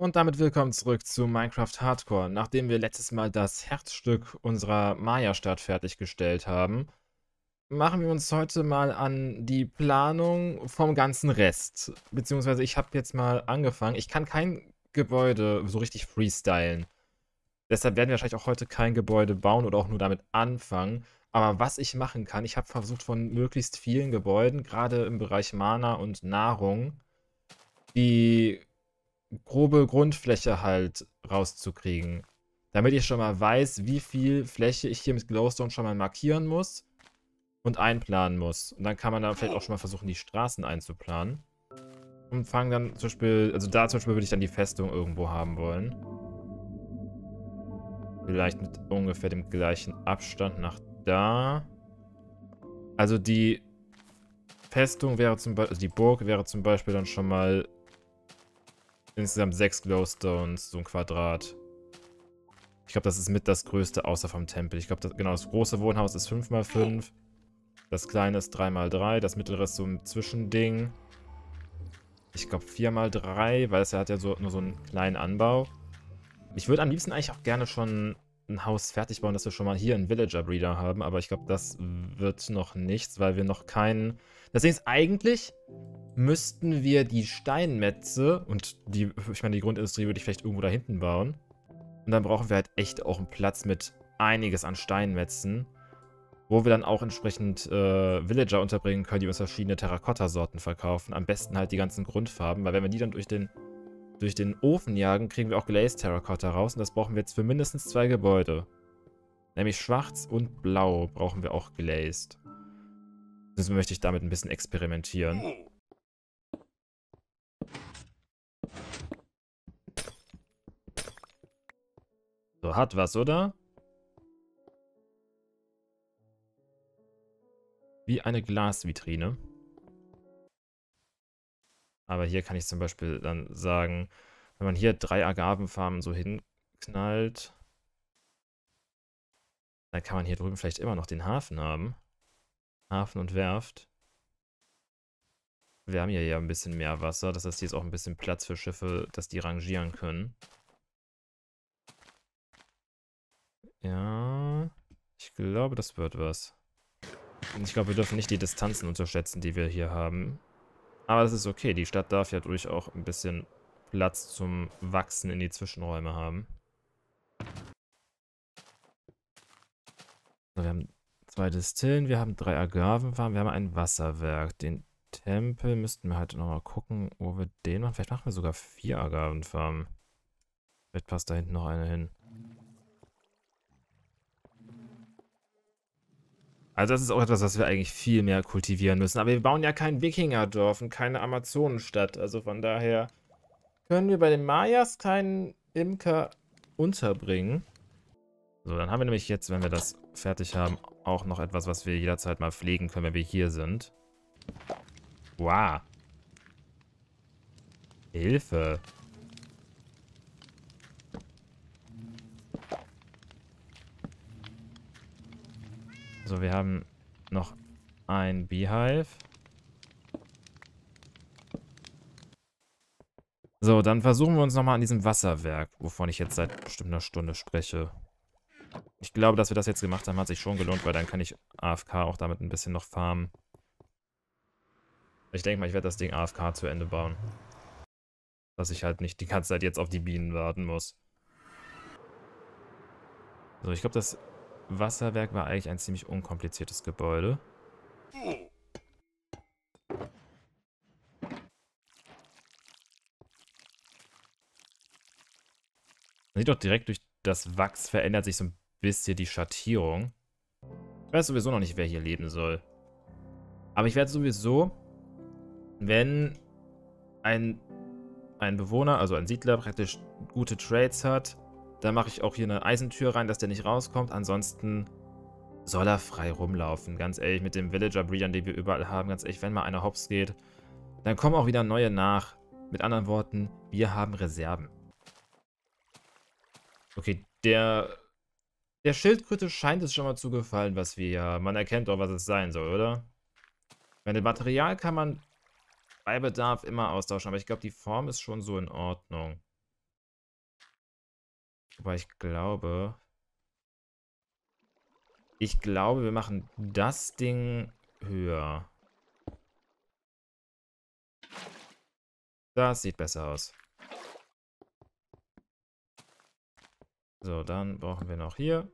Und damit willkommen zurück zu Minecraft Hardcore. Nachdem wir letztes Mal das Herzstück unserer Maya-Stadt fertiggestellt haben, machen wir uns heute mal an die Planung vom ganzen Rest. Beziehungsweise ich habe jetzt mal angefangen. Ich kann kein Gebäude so richtig freestylen. Deshalb werden wir wahrscheinlich auch heute kein Gebäude bauen oder auch nur damit anfangen. Aber was ich machen kann, ich habe versucht von möglichst vielen Gebäuden, gerade im Bereich Mana und Nahrung, die grobe Grundfläche halt rauszukriegen. Damit ich schon mal weiß, wie viel Fläche ich hier mit Glowstone schon mal markieren muss und einplanen muss. Und dann kann man dann vielleicht auch schon mal versuchen, die Straßen einzuplanen. Und fangen dann zum Beispiel, also da zum Beispiel würde ich dann die Festung irgendwo haben wollen. Vielleicht mit ungefähr dem gleichen Abstand nach da. Also die Festung wäre zum Beispiel, also die Burg wäre zum Beispiel dann schon mal insgesamt sechs Glowstones, so ein Quadrat. Ich glaube, das ist mit das größte, außer vom Tempel. Ich glaube, genau, das große Wohnhaus ist 5x5. Das kleine ist 3x3. Das mittlere ist so ein Zwischending. Ich glaube 4x3, weil es hat ja so, nur so einen kleinen Anbau. Ich würde am liebsten eigentlich auch gerne schon ein Haus fertig bauen, dass wir schon mal hier einen Villager-Breeder haben, aber ich glaube, das wird noch nichts, weil wir noch keinen... Deswegen ist eigentlich müssten wir die Steinmetze und die, ich meine, die Grundindustrie würde ich vielleicht irgendwo da hinten bauen. Und dann brauchen wir halt echt auch einen Platz mit einiges an Steinmetzen, wo wir dann auch entsprechend äh, Villager unterbringen können, die uns verschiedene Terrakotta-Sorten verkaufen. Am besten halt die ganzen Grundfarben, weil wenn wir die dann durch den, durch den Ofen jagen, kriegen wir auch Glazed Terrakotta raus. Und das brauchen wir jetzt für mindestens zwei Gebäude. Nämlich schwarz und blau brauchen wir auch Glazed. Deswegen möchte ich damit ein bisschen experimentieren. So, hat was, oder? Wie eine Glasvitrine. Aber hier kann ich zum Beispiel dann sagen, wenn man hier drei Agavenfarben so hinknallt, dann kann man hier drüben vielleicht immer noch den Hafen haben. Hafen und Werft. Wir haben hier ja ein bisschen mehr Wasser, das heißt, hier ist auch ein bisschen Platz für Schiffe, dass die rangieren können. Ja. Ich glaube, das wird was. Und Ich glaube, wir dürfen nicht die Distanzen unterschätzen, die wir hier haben. Aber das ist okay. Die Stadt darf ja durch auch ein bisschen Platz zum Wachsen in die Zwischenräume haben. So, wir haben zwei Distillen, wir haben drei Agavenfarmen, wir haben ein Wasserwerk. Den Tempel müssten wir halt nochmal gucken, wo wir den machen. Vielleicht machen wir sogar vier Agavenfarmen. Vielleicht passt da hinten noch eine hin. Also das ist auch etwas, was wir eigentlich viel mehr kultivieren müssen. Aber wir bauen ja kein Wikingerdorf und keine Amazonenstadt. Also von daher können wir bei den Mayas keinen Imker unterbringen. So, dann haben wir nämlich jetzt, wenn wir das fertig haben, auch noch etwas, was wir jederzeit mal pflegen können, wenn wir hier sind. Wow. Hilfe. So, wir haben noch ein Beehive. So, dann versuchen wir uns nochmal an diesem Wasserwerk, wovon ich jetzt seit bestimmt einer Stunde spreche. Ich glaube, dass wir das jetzt gemacht haben, hat sich schon gelohnt, weil dann kann ich AFK auch damit ein bisschen noch farmen. Ich denke mal, ich werde das Ding AFK zu Ende bauen. Dass ich halt nicht die ganze Zeit jetzt auf die Bienen warten muss. So, ich glaube, das Wasserwerk war eigentlich ein ziemlich unkompliziertes Gebäude. Man sieht doch direkt durch das Wachs verändert sich so ein bisschen die Schattierung. Ich weiß sowieso noch nicht, wer hier leben soll. Aber ich werde sowieso, wenn ein, ein Bewohner, also ein Siedler praktisch gute Trades hat, da mache ich auch hier eine Eisentür rein, dass der nicht rauskommt. Ansonsten soll er frei rumlaufen. Ganz ehrlich, mit dem Villager-Breedern, die wir überall haben, ganz ehrlich, wenn mal einer hops geht, dann kommen auch wieder neue nach. Mit anderen Worten, wir haben Reserven. Okay, der, der Schildkröte scheint es schon mal zu gefallen, was wir hier haben. Man erkennt doch, was es sein soll, oder? Wenn das Material kann man bei Bedarf immer austauschen, aber ich glaube, die Form ist schon so in Ordnung. Wobei ich glaube... Ich glaube, wir machen das Ding höher. Das sieht besser aus. So, dann brauchen wir noch hier.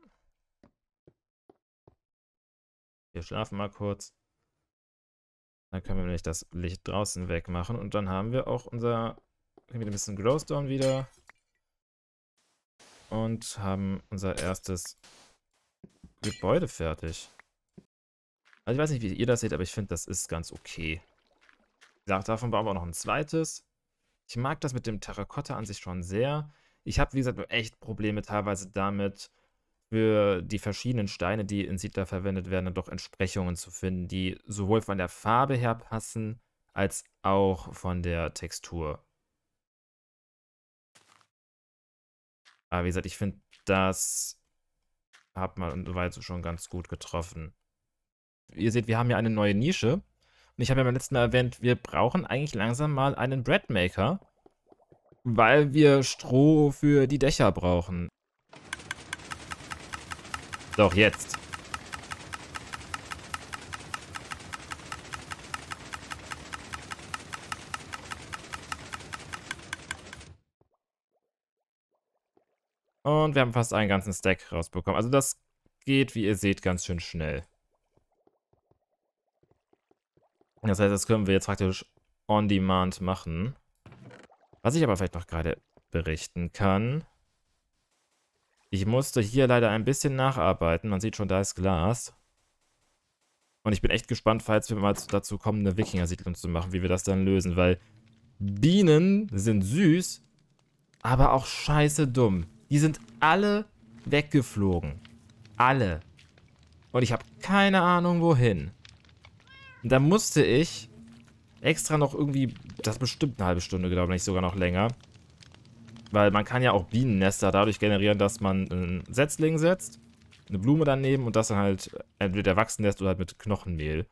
Wir schlafen mal kurz. Dann können wir nämlich das Licht draußen wegmachen. Und dann haben wir auch unser... Ein bisschen Glowstone wieder und haben unser erstes Gebäude fertig. Also ich weiß nicht, wie ihr das seht, aber ich finde, das ist ganz okay. Wie gesagt, davon bauen wir auch noch ein zweites. Ich mag das mit dem Terrakotta an sich schon sehr. Ich habe, wie gesagt, echt Probleme teilweise damit, für die verschiedenen Steine, die in Siedler verwendet werden, dann doch Entsprechungen zu finden, die sowohl von der Farbe her passen, als auch von der Textur Aber wie gesagt, ich finde, das hat man soweit schon ganz gut getroffen. Ihr seht, wir haben hier eine neue Nische. Und ich habe ja beim letzten Mal erwähnt, wir brauchen eigentlich langsam mal einen Breadmaker, weil wir Stroh für die Dächer brauchen. Doch, jetzt. Und wir haben fast einen ganzen Stack rausbekommen. Also das geht, wie ihr seht, ganz schön schnell. Das heißt, das können wir jetzt praktisch on demand machen. Was ich aber vielleicht noch gerade berichten kann. Ich musste hier leider ein bisschen nacharbeiten. Man sieht schon, da ist Glas. Und ich bin echt gespannt, falls wir mal dazu kommen, eine Wikinger-Siedlung zu machen, wie wir das dann lösen. Weil Bienen sind süß, aber auch scheiße dumm. Die sind alle weggeflogen. Alle. Und ich habe keine Ahnung, wohin. Und da musste ich extra noch irgendwie, das bestimmt eine halbe Stunde gedauert, wenn nicht sogar noch länger. Weil man kann ja auch Bienennester dadurch generieren, dass man einen Setzling setzt, eine Blume daneben und das dann halt entweder wachsen lässt oder halt mit Knochenmehl.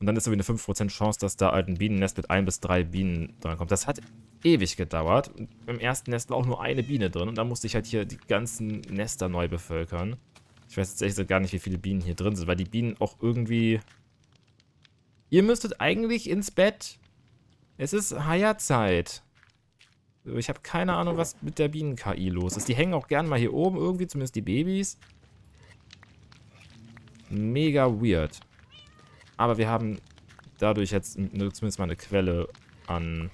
Und dann ist irgendwie eine 5% Chance, dass da halt ein Bienennest mit ein bis drei Bienen dran kommt. Das hat ewig gedauert. Im ersten Nest war auch nur eine Biene drin. Und dann musste ich halt hier die ganzen Nester neu bevölkern. Ich weiß jetzt echt gar nicht, wie viele Bienen hier drin sind, weil die Bienen auch irgendwie... Ihr müsstet eigentlich ins Bett. Es ist Haierzeit. Ich habe keine Ahnung, was mit der Bienen-KI los ist. Die hängen auch gerne mal hier oben irgendwie, zumindest die Babys. Mega weird. Aber wir haben dadurch jetzt ne, zumindest mal eine Quelle an,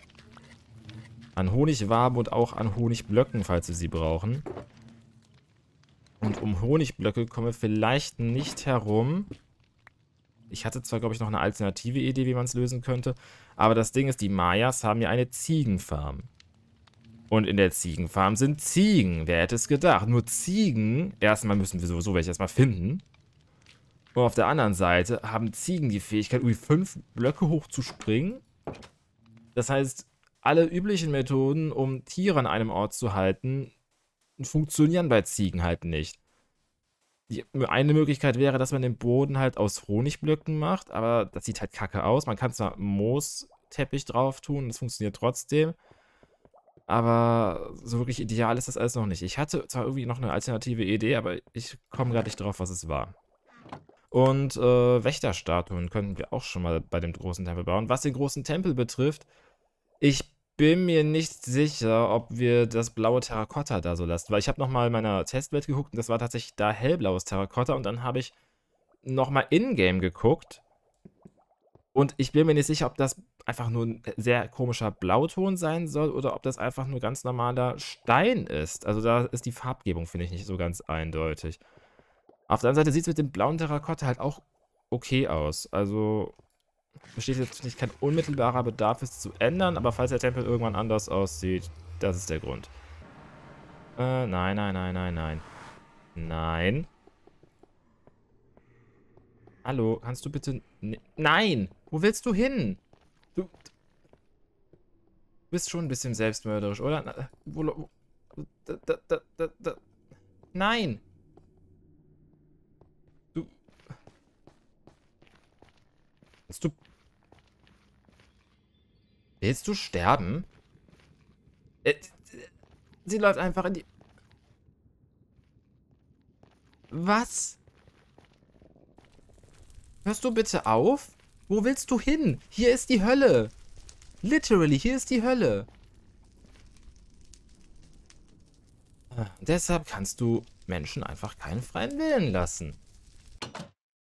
an Honigwaben und auch an Honigblöcken, falls wir sie brauchen. Und um Honigblöcke kommen wir vielleicht nicht herum. Ich hatte zwar, glaube ich, noch eine alternative Idee, wie man es lösen könnte. Aber das Ding ist, die Mayas haben ja eine Ziegenfarm. Und in der Ziegenfarm sind Ziegen. Wer hätte es gedacht? Nur Ziegen. Erstmal müssen wir sowieso welche erstmal finden. Und auf der anderen Seite haben Ziegen die Fähigkeit, irgendwie fünf Blöcke hoch zu springen. Das heißt, alle üblichen Methoden, um Tiere an einem Ort zu halten, funktionieren bei Ziegen halt nicht. Die, eine Möglichkeit wäre, dass man den Boden halt aus Honigblöcken macht, aber das sieht halt kacke aus. Man kann zwar Moosteppich drauf tun, das funktioniert trotzdem. Aber so wirklich ideal ist das alles noch nicht. Ich hatte zwar irgendwie noch eine alternative Idee, aber ich komme gerade nicht drauf, was es war. Und äh, Wächterstatuen könnten wir auch schon mal bei dem großen Tempel bauen. Was den großen Tempel betrifft, ich bin mir nicht sicher, ob wir das blaue Terrakotta da so lassen. Weil ich habe nochmal in meiner Testwelt geguckt und das war tatsächlich da hellblaues Terrakotta. Und dann habe ich nochmal in-game geguckt. Und ich bin mir nicht sicher, ob das einfach nur ein sehr komischer Blauton sein soll oder ob das einfach nur ganz normaler Stein ist. Also da ist die Farbgebung, finde ich, nicht so ganz eindeutig. Auf der anderen Seite sieht es mit dem blauen Terrakotta halt auch okay aus. Also besteht jetzt nicht kein unmittelbarer Bedarf, es zu ändern, aber falls der Tempel irgendwann anders aussieht, das ist der Grund. Äh, nein, nein, nein, nein, nein. Nein. Hallo, kannst du bitte... Ne nein! Wo willst du hin? Du... bist schon ein bisschen selbstmörderisch, oder? Wo... Da, da, da, Nein! Willst du... Willst du sterben? Äh, sie läuft einfach in die... Was? Hörst du bitte auf? Wo willst du hin? Hier ist die Hölle. Literally, hier ist die Hölle. Ah, deshalb kannst du Menschen einfach keinen freien Willen lassen.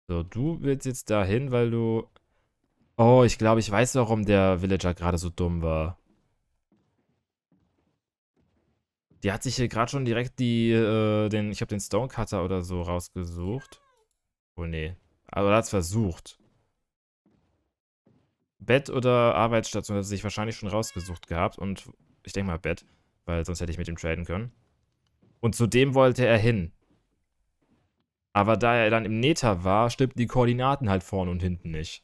So, du willst jetzt dahin, weil du Oh, ich glaube, ich weiß, warum der Villager gerade so dumm war. Die hat sich hier gerade schon direkt die, äh, den, ich habe den Stonecutter oder so rausgesucht. Oh, nee. Aber also, hat es versucht. Bett oder Arbeitsstation hat sich wahrscheinlich schon rausgesucht gehabt. Und ich denke mal Bett, weil sonst hätte ich mit ihm traden können. Und zu dem wollte er hin. Aber da er dann im Neta war, stimmt die Koordinaten halt vorne und hinten nicht.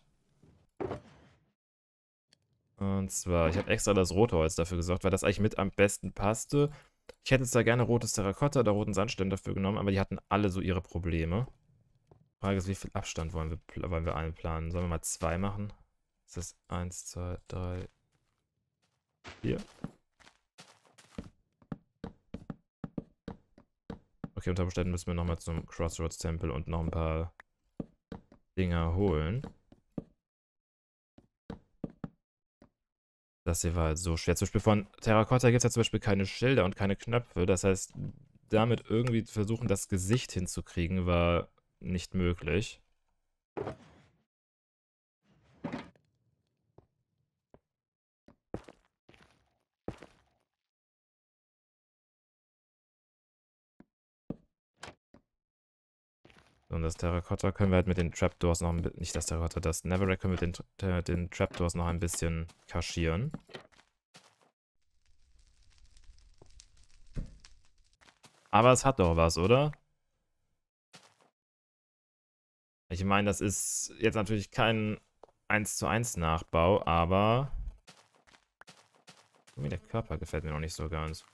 Und zwar, ich habe extra das rote Holz dafür gesorgt, weil das eigentlich mit am besten passte. Ich hätte jetzt da gerne rotes Terrakotta oder roten Sandstein dafür genommen, aber die hatten alle so ihre Probleme. Frage ist, wie viel Abstand wollen wir, wollen wir einplanen? Sollen wir mal zwei machen? Ist Das eins, zwei, drei, vier. Okay, unter Umständen müssen wir nochmal zum Crossroads-Tempel und noch ein paar Dinger holen. Das hier war halt so schwer. Zum Beispiel von Terracotta gibt es ja zum Beispiel keine Schilder und keine Knöpfe. Das heißt, damit irgendwie versuchen, das Gesicht hinzukriegen, war nicht möglich. Und das Terracotta können wir halt mit den Trapdoors noch ein bisschen, nicht das Terracotta, das Neverack können wir mit den, den Trapdoors noch ein bisschen kaschieren. Aber es hat doch was, oder? Ich meine, das ist jetzt natürlich kein 1 zu 1 Nachbau, aber... Der Körper gefällt mir noch nicht so ganz.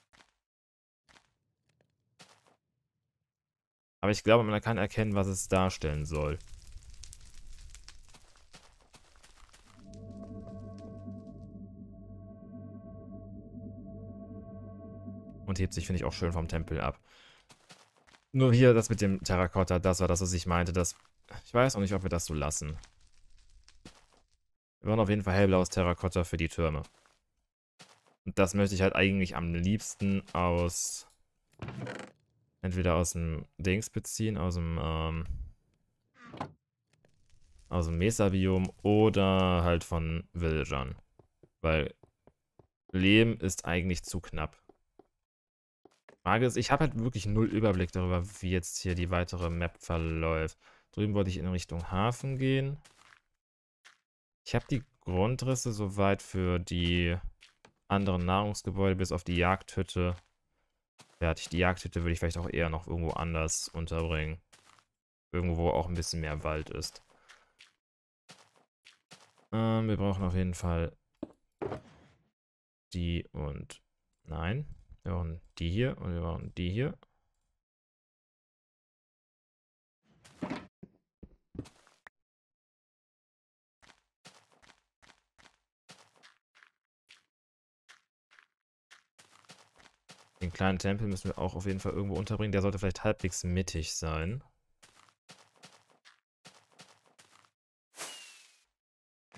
Aber ich glaube, man kann erkennen, was es darstellen soll. Und hebt sich, finde ich, auch schön vom Tempel ab. Nur hier, das mit dem Terrakotta, das war das, was ich meinte. Das, ich weiß auch nicht, ob wir das so lassen. Wir wollen auf jeden Fall hellblaues Terrakotta für die Türme. Und das möchte ich halt eigentlich am liebsten aus entweder aus dem Dings beziehen, aus dem, ähm, aus dem Mesa-Biom oder halt von Villagern. Weil Lehm ist eigentlich zu knapp. Frage ist, ich habe halt wirklich null Überblick darüber, wie jetzt hier die weitere Map verläuft. Drüben wollte ich in Richtung Hafen gehen. Ich habe die Grundrisse soweit für die anderen Nahrungsgebäude bis auf die Jagdhütte Fertig. Die Jagdhütte würde ich vielleicht auch eher noch irgendwo anders unterbringen. Irgendwo, wo auch ein bisschen mehr Wald ist. Ähm, wir brauchen auf jeden Fall die und... Nein. Wir brauchen die hier und wir brauchen die hier. Den kleinen Tempel müssen wir auch auf jeden Fall irgendwo unterbringen. Der sollte vielleicht halbwegs mittig sein.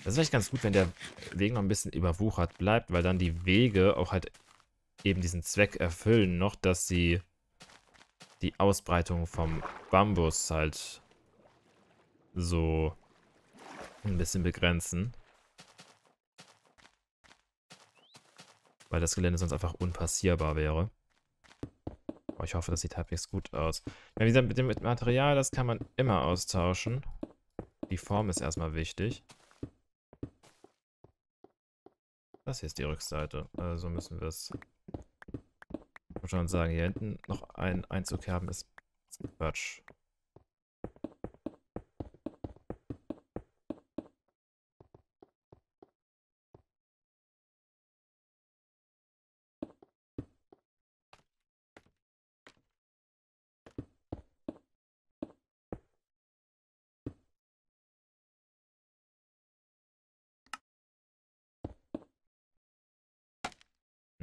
Das ist vielleicht ganz gut, wenn der Weg noch ein bisschen überwuchert bleibt, weil dann die Wege auch halt eben diesen Zweck erfüllen noch, dass sie die Ausbreitung vom Bambus halt so ein bisschen begrenzen. Weil das Gelände sonst einfach unpassierbar wäre ich hoffe, das sieht halbwegs gut aus. Ja, wie gesagt, mit dem Material, das kann man immer austauschen. Die Form ist erstmal wichtig. Das hier ist die Rückseite. Also müssen wir es schon sagen. Hier hinten noch einen Einzug haben ist Quatsch.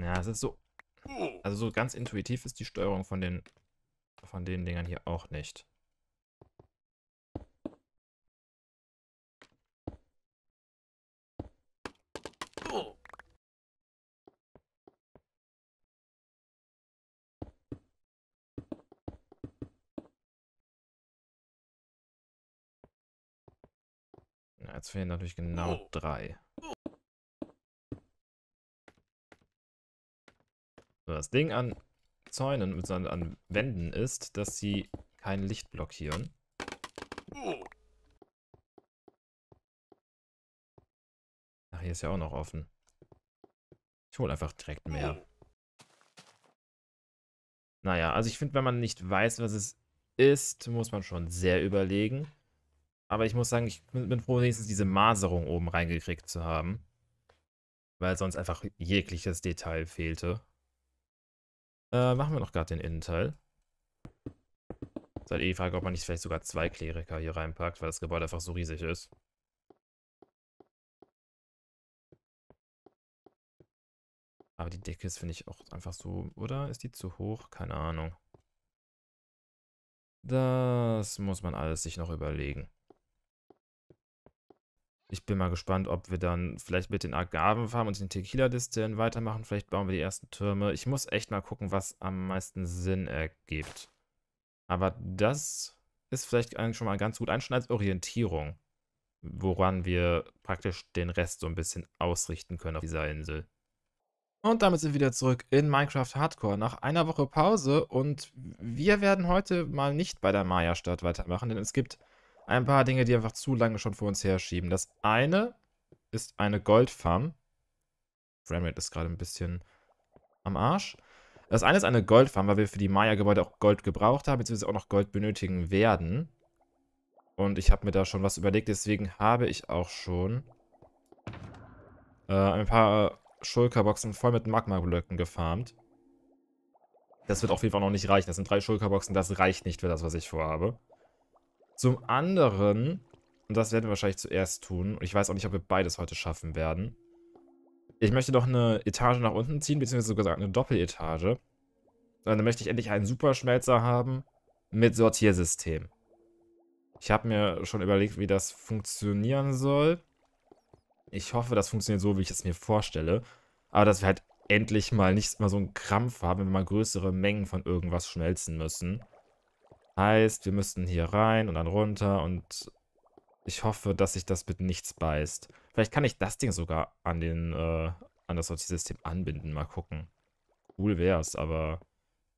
Ja, es ist so... Also so ganz intuitiv ist die Steuerung von den, von den Dingern hier auch nicht. jetzt fehlen natürlich genau oh. drei. das Ding an Zäunen, sondern an Wänden ist, dass sie kein Licht blockieren. Ach, hier ist ja auch noch offen. Ich hole einfach direkt mehr. Naja, also ich finde, wenn man nicht weiß, was es ist, muss man schon sehr überlegen. Aber ich muss sagen, ich bin froh, wenigstens diese Maserung oben reingekriegt zu haben. Weil sonst einfach jegliches Detail fehlte. Äh, machen wir noch gerade den Innenteil. Ist halt eh die Frage, ob man nicht vielleicht sogar zwei Kleriker hier reinpackt, weil das Gebäude einfach so riesig ist. Aber die Decke ist, finde ich, auch einfach so... Oder ist die zu hoch? Keine Ahnung. Das muss man alles sich noch überlegen. Ich bin mal gespannt, ob wir dann vielleicht mit den Agavenfarben und den tequila disteln weitermachen. Vielleicht bauen wir die ersten Türme. Ich muss echt mal gucken, was am meisten Sinn ergibt. Aber das ist vielleicht eigentlich schon mal ganz gut, eigentlich schon als Orientierung, woran wir praktisch den Rest so ein bisschen ausrichten können auf dieser Insel. Und damit sind wir wieder zurück in Minecraft Hardcore nach einer Woche Pause und wir werden heute mal nicht bei der Maya-Stadt weitermachen, denn es gibt ein paar Dinge, die einfach zu lange schon vor uns herschieben. Das eine ist eine Goldfarm. Framerate ist gerade ein bisschen am Arsch. Das eine ist eine Goldfarm, weil wir für die Maya-Gebäude auch Gold gebraucht haben, beziehungsweise auch noch Gold benötigen werden. Und ich habe mir da schon was überlegt, deswegen habe ich auch schon äh, ein paar Schulkerboxen voll mit Magma-Blöcken gefarmt. Das wird auf jeden Fall noch nicht reichen. Das sind drei Schulkerboxen, das reicht nicht für das, was ich vorhabe. Zum anderen, und das werden wir wahrscheinlich zuerst tun, und ich weiß auch nicht, ob wir beides heute schaffen werden, ich möchte noch eine Etage nach unten ziehen, beziehungsweise sogar eine Doppeletage. Dann möchte ich endlich einen Superschmelzer haben mit Sortiersystem. Ich habe mir schon überlegt, wie das funktionieren soll. Ich hoffe, das funktioniert so, wie ich es mir vorstelle. Aber dass wir halt endlich mal nicht mal so einen Krampf haben, wenn wir mal größere Mengen von irgendwas schmelzen müssen. Heißt, wir müssten hier rein und dann runter und ich hoffe, dass sich das mit nichts beißt. Vielleicht kann ich das Ding sogar an den äh, an das Sortiersystem anbinden. Mal gucken. Cool wäre es, aber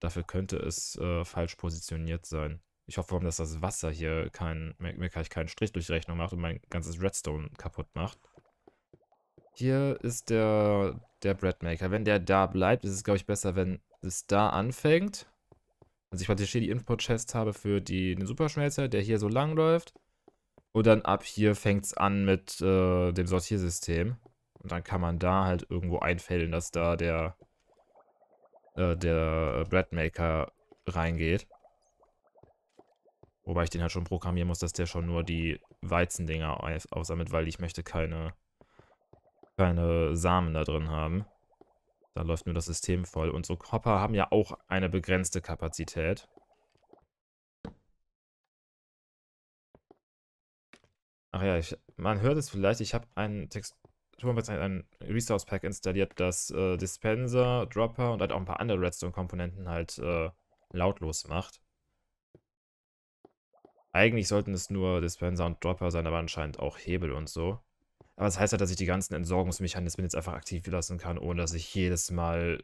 dafür könnte es äh, falsch positioniert sein. Ich hoffe, dass das Wasser hier kein, mir gleich keinen Strich durch die Rechnung macht und mein ganzes Redstone kaputt macht. Hier ist der, der Breadmaker. Wenn der da bleibt, ist es, glaube ich, besser, wenn es da anfängt also ich praktisch hier die Import-Chest habe für die, den Superschmelzer, der hier so lang läuft. Und dann ab hier fängt es an mit äh, dem Sortiersystem. Und dann kann man da halt irgendwo einfällen, dass da der, äh, der Breadmaker reingeht. Wobei ich den halt schon programmieren muss, dass der schon nur die Weizendinger aufsammelt, weil ich möchte keine, keine Samen da drin haben. Da läuft nur das System voll. Und so Hopper haben ja auch eine begrenzte Kapazität. Ach ja, ich, man hört es vielleicht, ich habe einen Texturenverzeichnis, ein Resource Pack installiert, das äh, Dispenser, Dropper und halt auch ein paar andere Redstone-Komponenten halt äh, lautlos macht. Eigentlich sollten es nur Dispenser und Dropper sein, aber anscheinend auch Hebel und so. Aber das heißt ja, dass ich die ganzen Entsorgungsmechanismen jetzt einfach aktiv lassen kann, ohne dass ich jedes Mal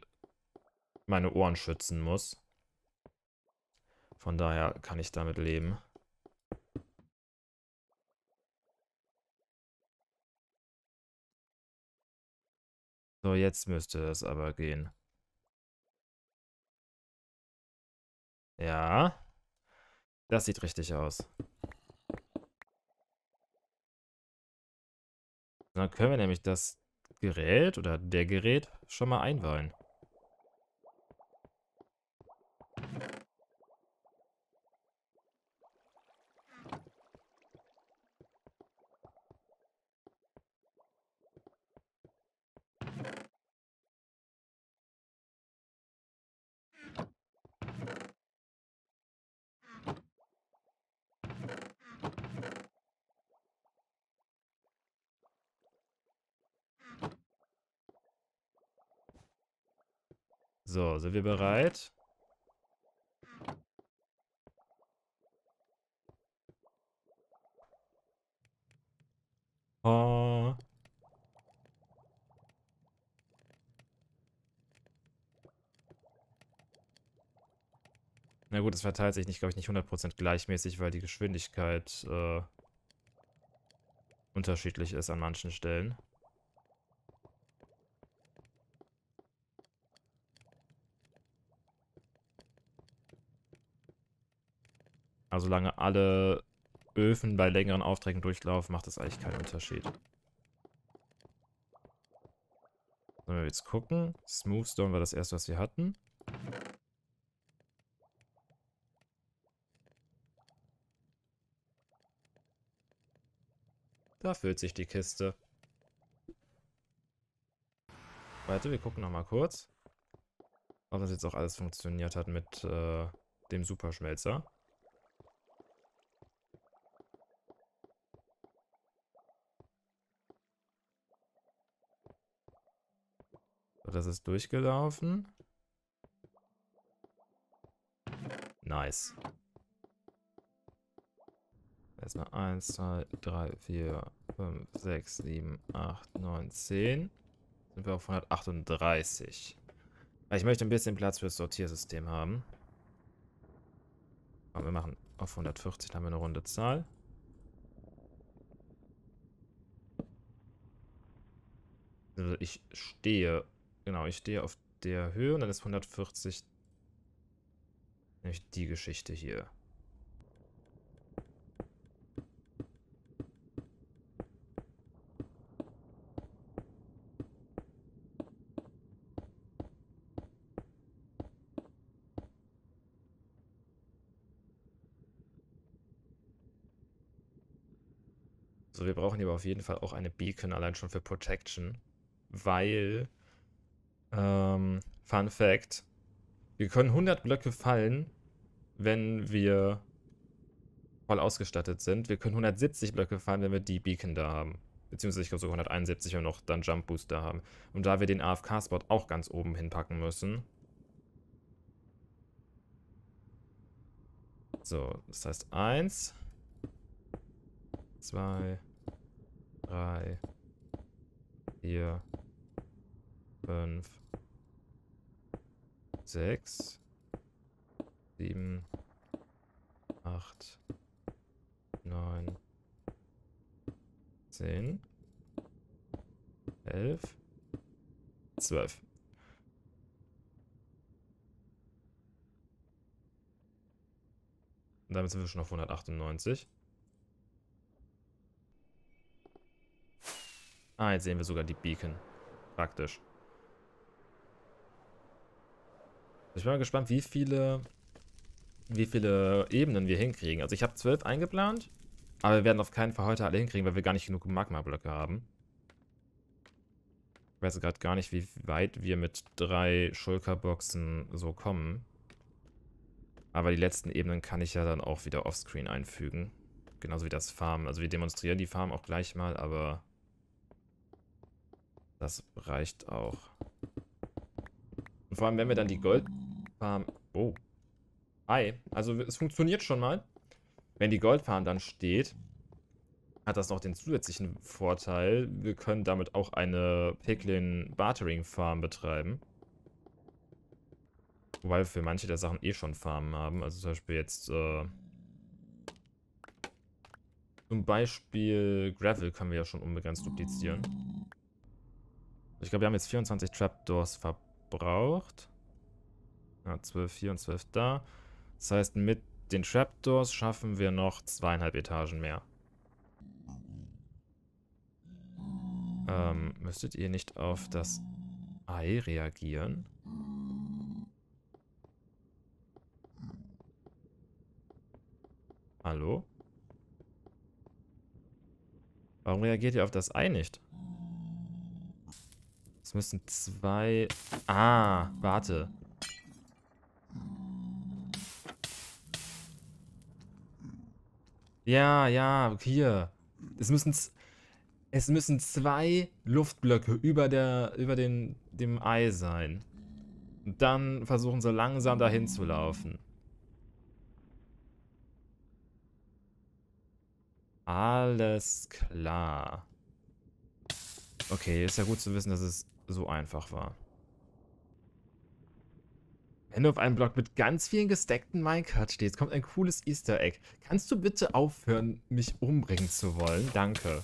meine Ohren schützen muss. Von daher kann ich damit leben. So, jetzt müsste es aber gehen. Ja. Das sieht richtig aus. Dann können wir nämlich das Gerät oder der Gerät schon mal einweihen. So, sind wir bereit? Oh. Na gut, es verteilt sich nicht, glaube ich, nicht 100% gleichmäßig, weil die Geschwindigkeit äh, unterschiedlich ist an manchen Stellen. Aber solange alle Öfen bei längeren Aufträgen durchlaufen, macht das eigentlich keinen Unterschied. Sollen wir jetzt gucken. Smoothstone war das erste, was wir hatten. Da füllt sich die Kiste. Warte, wir gucken nochmal kurz. Ob das jetzt auch alles funktioniert hat mit äh, dem Superschmelzer. das ist durchgelaufen. Nice. Erstmal 1, 2, 3, 4, 5, 6, 7, 8, 9, 10. Sind wir auf 138. Ich möchte ein bisschen Platz für das Sortiersystem haben. Aber wir machen auf 140, dann haben wir eine runde Zahl. Also ich stehe Genau, ich stehe auf der Höhe und dann ist 140 nämlich die Geschichte hier. So, wir brauchen hier aber auf jeden Fall auch eine Beacon, allein schon für Protection, weil ähm, Fun Fact. Wir können 100 Blöcke fallen, wenn wir voll ausgestattet sind. Wir können 170 Blöcke fallen, wenn wir die Beacon da haben. Beziehungsweise ich glaube sogar 171 und noch dann Jump Booster haben. Und da wir den AFK-Spot auch ganz oben hinpacken müssen. So, das heißt 1, 2, 3, 4, 5, 6, 7, 8, 9, 10, 11, 12. Und damit sind wir schon auf 198. Ah, jetzt sehen wir sogar die Beacon. Praktisch. Ich bin mal gespannt, wie viele, wie viele Ebenen wir hinkriegen. Also ich habe zwölf eingeplant, aber wir werden auf keinen Fall heute alle hinkriegen, weil wir gar nicht genug Magma-Blöcke haben. Ich weiß gerade gar nicht, wie weit wir mit drei Schulkerboxen so kommen. Aber die letzten Ebenen kann ich ja dann auch wieder offscreen einfügen. Genauso wie das Farmen. Also wir demonstrieren die Farm auch gleich mal, aber das reicht auch. Und vor allem, wenn wir dann die Goldfarm... Oh. Hi. Also es funktioniert schon mal. Wenn die Goldfarm dann steht, hat das noch den zusätzlichen Vorteil, wir können damit auch eine Piglin Bartering Farm betreiben. Wobei wir für manche der Sachen eh schon Farmen haben. Also zum Beispiel jetzt, äh, zum Beispiel Gravel können wir ja schon unbegrenzt duplizieren. Ich glaube, wir haben jetzt 24 Trapdoors verbaut braucht. Ja, 12 hier und 12 da. Das heißt, mit den Trapdoors schaffen wir noch zweieinhalb Etagen mehr. Ähm, müsstet ihr nicht auf das Ei reagieren? Hallo? Warum reagiert ihr auf das Ei nicht? müssen zwei... Ah, warte. Ja, ja, hier. Es müssen... Es müssen zwei Luftblöcke über der über den dem Ei sein. Und dann versuchen sie langsam dahin zu laufen. Alles klar. Okay, ist ja gut zu wissen, dass es so einfach war. Wenn du auf einem Block mit ganz vielen gesteckten Minecart stehst, kommt ein cooles Easter Egg. Kannst du bitte aufhören, mich umbringen zu wollen? Danke.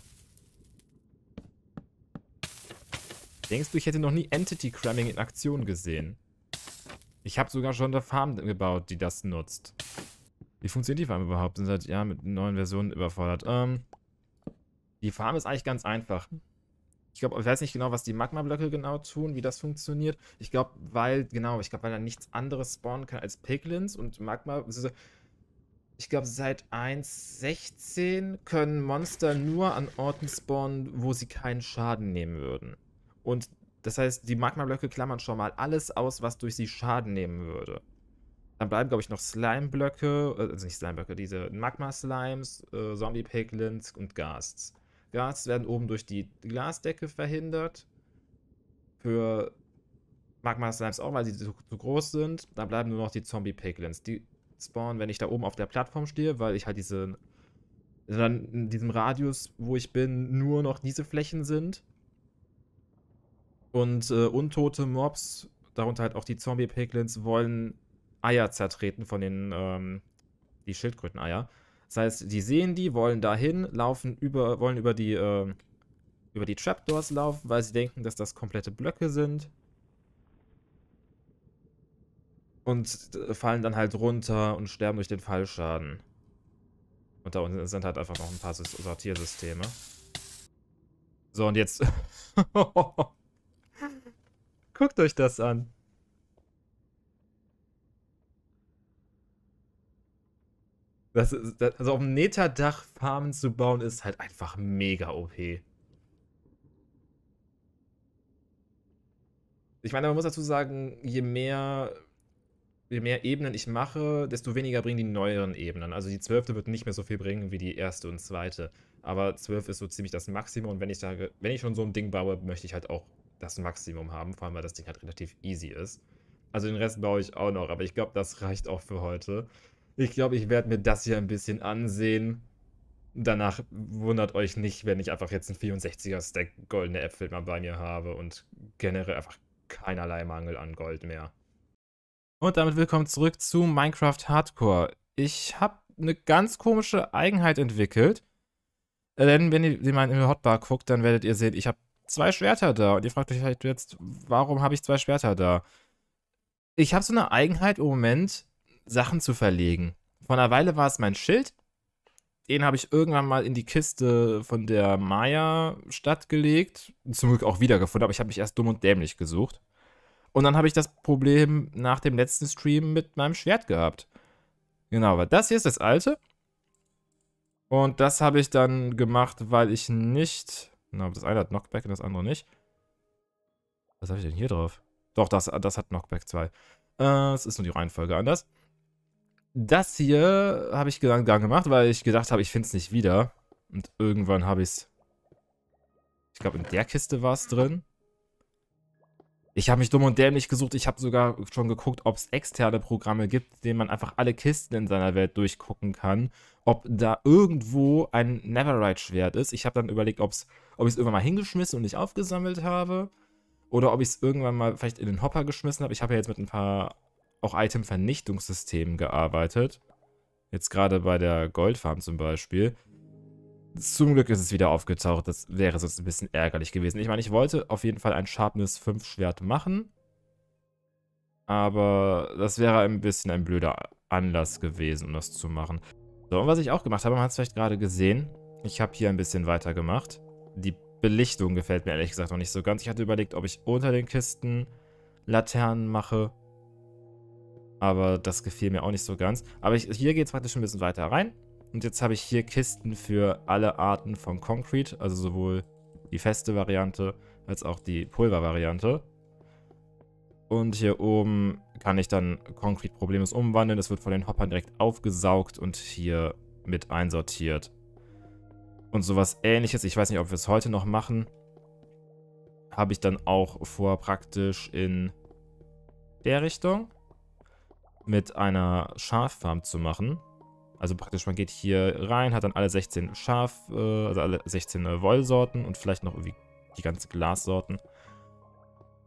Denkst du, ich hätte noch nie Entity Cramming in Aktion gesehen? Ich habe sogar schon eine Farm gebaut, die das nutzt. Wie funktioniert die Farm überhaupt? Sind seit halt, Jahren mit neuen Versionen überfordert. Ähm, die Farm ist eigentlich ganz einfach ich glaube, ich weiß nicht genau, was die Magma-Blöcke genau tun, wie das funktioniert. Ich glaube, weil, genau, ich glaube, weil er nichts anderes spawnen kann als Piglins und Magma. Also, ich glaube, seit 1.16 können Monster nur an Orten spawnen, wo sie keinen Schaden nehmen würden. Und das heißt, die Magma-Blöcke klammern schon mal alles aus, was durch sie Schaden nehmen würde. Dann bleiben, glaube ich, noch Slime-Blöcke, äh, also nicht Slime-Blöcke, diese Magma-Slimes, äh, Zombie-Piglins und Ghasts. Gas werden oben durch die Glasdecke verhindert. Für Magma Slimes auch, weil sie zu, zu groß sind. Da bleiben nur noch die Zombie Piglins. Die spawnen, wenn ich da oben auf der Plattform stehe, weil ich halt diese also dann in diesem Radius, wo ich bin, nur noch diese Flächen sind. Und äh, untote Mobs, darunter halt auch die Zombie-Piglins, wollen Eier zertreten von den ähm, die Schildkröteneier. eier das heißt, die sehen die, wollen dahin, laufen über, wollen über die, äh, über die Trapdoors laufen, weil sie denken, dass das komplette Blöcke sind. Und äh, fallen dann halt runter und sterben durch den Fallschaden. Und da unten sind halt einfach noch ein paar Sortiersysteme. So, und jetzt... Guckt euch das an. Das das, also auf dem Netadach Farmen zu bauen, ist halt einfach mega OP. Ich meine, man muss dazu sagen, je mehr, je mehr Ebenen ich mache, desto weniger bringen die neueren Ebenen. Also die zwölfte wird nicht mehr so viel bringen wie die erste und zweite. Aber zwölf ist so ziemlich das Maximum und wenn ich sage, wenn ich schon so ein Ding baue, möchte ich halt auch das Maximum haben, vor allem weil das Ding halt relativ easy ist. Also den Rest baue ich auch noch, aber ich glaube, das reicht auch für heute. Ich glaube, ich werde mir das hier ein bisschen ansehen. Danach wundert euch nicht, wenn ich einfach jetzt einen 64er-Stack goldene Äpfel mal bei mir habe und generell einfach keinerlei Mangel an Gold mehr. Und damit willkommen zurück zu Minecraft Hardcore. Ich habe eine ganz komische Eigenheit entwickelt. Denn wenn ihr mal in die Hotbar guckt, dann werdet ihr sehen, ich habe zwei Schwerter da. Und ihr fragt euch vielleicht halt jetzt, warum habe ich zwei Schwerter da? Ich habe so eine Eigenheit im Moment, Sachen zu verlegen. Vor einer Weile war es mein Schild. Den habe ich irgendwann mal in die Kiste von der Maya-Stadt gelegt. Zum Glück auch wiedergefunden, aber ich habe mich erst dumm und dämlich gesucht. Und dann habe ich das Problem nach dem letzten Stream mit meinem Schwert gehabt. Genau, weil das hier ist das alte. Und das habe ich dann gemacht, weil ich nicht... Na, das eine hat Knockback und das andere nicht. Was habe ich denn hier drauf? Doch, das, das hat Knockback 2. Äh, es ist nur die Reihenfolge anders. Das hier habe ich Gedanken gemacht, weil ich gedacht habe, ich finde es nicht wieder. Und irgendwann habe ich es... Ich glaube, in der Kiste war es drin. Ich habe mich dumm und dämlich gesucht. Ich habe sogar schon geguckt, ob es externe Programme gibt, denen man einfach alle Kisten in seiner Welt durchgucken kann. Ob da irgendwo ein Neverride-Schwert ist. Ich habe dann überlegt, ob's, ob ich es irgendwann mal hingeschmissen und nicht aufgesammelt habe. Oder ob ich es irgendwann mal vielleicht in den Hopper geschmissen habe. Ich habe ja jetzt mit ein paar auch Item-Vernichtungssystemen gearbeitet. Jetzt gerade bei der Goldfarm zum Beispiel. Zum Glück ist es wieder aufgetaucht. Das wäre sonst ein bisschen ärgerlich gewesen. Ich meine, ich wollte auf jeden Fall ein Sharpness 5 Schwert machen. Aber das wäre ein bisschen ein blöder Anlass gewesen, um das zu machen. So, und was ich auch gemacht habe, man hat es vielleicht gerade gesehen. Ich habe hier ein bisschen weiter gemacht. Die Belichtung gefällt mir ehrlich gesagt noch nicht so ganz. Ich hatte überlegt, ob ich unter den Kisten Laternen mache aber das gefiel mir auch nicht so ganz. Aber ich, hier geht es praktisch ein bisschen weiter rein. Und jetzt habe ich hier Kisten für alle Arten von Concrete. Also sowohl die feste Variante als auch die Pulver-Variante. Und hier oben kann ich dann Concrete problemlos umwandeln. Das wird von den Hoppern direkt aufgesaugt und hier mit einsortiert. Und sowas ähnliches, ich weiß nicht, ob wir es heute noch machen, habe ich dann auch vor praktisch in der Richtung mit einer Schaffarm zu machen. Also praktisch, man geht hier rein, hat dann alle 16 Schaf, äh, also alle 16 äh, Wollsorten und vielleicht noch irgendwie die ganzen Glassorten.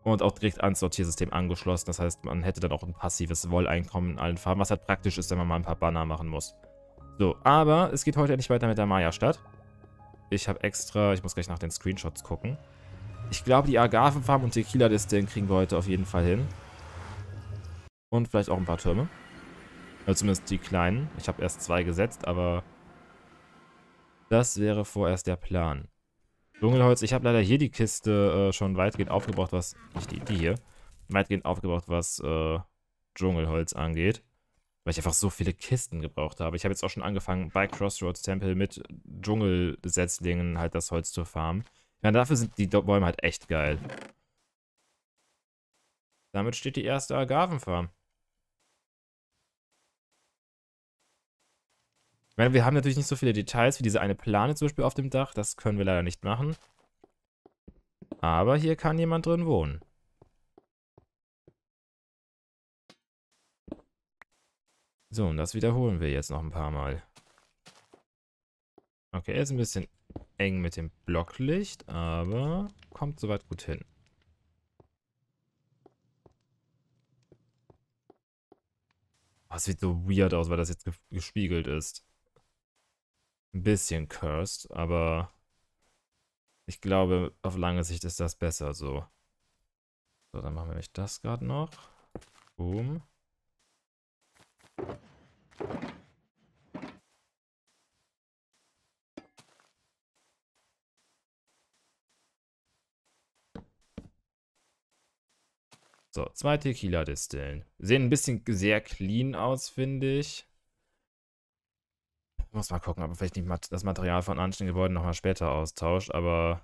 Und auch direkt ans Sortiersystem angeschlossen. Das heißt, man hätte dann auch ein passives Wolleinkommen in allen Farben, was halt praktisch ist, wenn man mal ein paar Banner machen muss. So, aber es geht heute endlich weiter mit der Maya-Stadt. Ich habe extra, ich muss gleich nach den Screenshots gucken. Ich glaube, die Agavenfarm und Tequila-Distillen kriegen wir heute auf jeden Fall hin. Und vielleicht auch ein paar Türme. Also zumindest die kleinen. Ich habe erst zwei gesetzt, aber das wäre vorerst der Plan. Dunkelholz, ich habe leider hier die Kiste äh, schon weitgehend aufgebraucht, was... Nicht die, die hier. Weitgehend aufgebraucht, was äh, Dschungelholz angeht. Weil ich einfach so viele Kisten gebraucht habe. Ich habe jetzt auch schon angefangen, bei Crossroads Temple mit Dschungelsetzlingen halt das Holz zu farmen. Ja, dafür sind die Bäume halt echt geil. Damit steht die erste Agavenfarm. Ich meine, wir haben natürlich nicht so viele Details wie diese eine Plane zum Beispiel auf dem Dach. Das können wir leider nicht machen. Aber hier kann jemand drin wohnen. So, und das wiederholen wir jetzt noch ein paar Mal. Okay, ist ein bisschen eng mit dem Blocklicht, aber kommt soweit gut hin. Oh, es sieht so weird aus, weil das jetzt gespiegelt ist ein bisschen cursed, aber ich glaube, auf lange Sicht ist das besser so. So, dann machen wir nämlich das gerade noch. Boom. So, zwei Tequila-Distillen. Sehen ein bisschen sehr clean aus, finde ich. Ich muss mal gucken, ob man vielleicht nicht das Material von anstehenden Gebäuden nochmal später austauscht, aber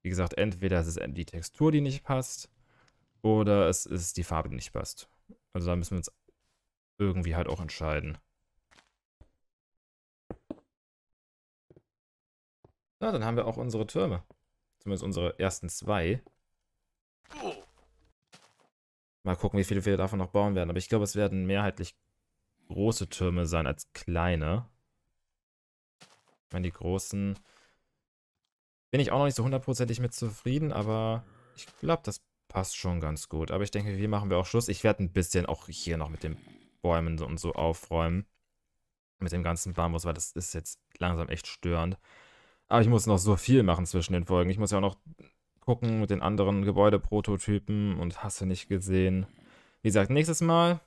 wie gesagt, entweder es ist die Textur, die nicht passt, oder es ist die Farbe, die nicht passt. Also da müssen wir uns irgendwie halt auch entscheiden. Na, dann haben wir auch unsere Türme. Zumindest unsere ersten zwei. Mal gucken, wie viele wir davon noch bauen werden. Aber ich glaube, es werden mehrheitlich große Türme sein als kleine. Ich meine, die großen bin ich auch noch nicht so hundertprozentig mit zufrieden, aber ich glaube, das passt schon ganz gut. Aber ich denke, hier machen wir auch Schluss. Ich werde ein bisschen auch hier noch mit den Bäumen und so aufräumen. Mit dem ganzen Bambus, weil das ist jetzt langsam echt störend. Aber ich muss noch so viel machen zwischen den Folgen. Ich muss ja auch noch gucken mit den anderen Gebäudeprototypen und hast du nicht gesehen. Wie gesagt, nächstes Mal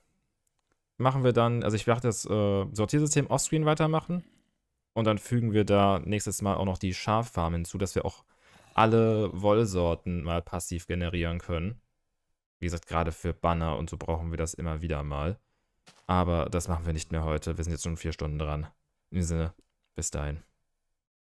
machen wir dann, also ich werde das äh, Sortiersystem offscreen weitermachen. Und dann fügen wir da nächstes Mal auch noch die Schaffarm hinzu, dass wir auch alle Wollsorten mal passiv generieren können. Wie gesagt, gerade für Banner und so brauchen wir das immer wieder mal. Aber das machen wir nicht mehr heute. Wir sind jetzt schon vier Stunden dran. In diesem Sinne, bis dahin.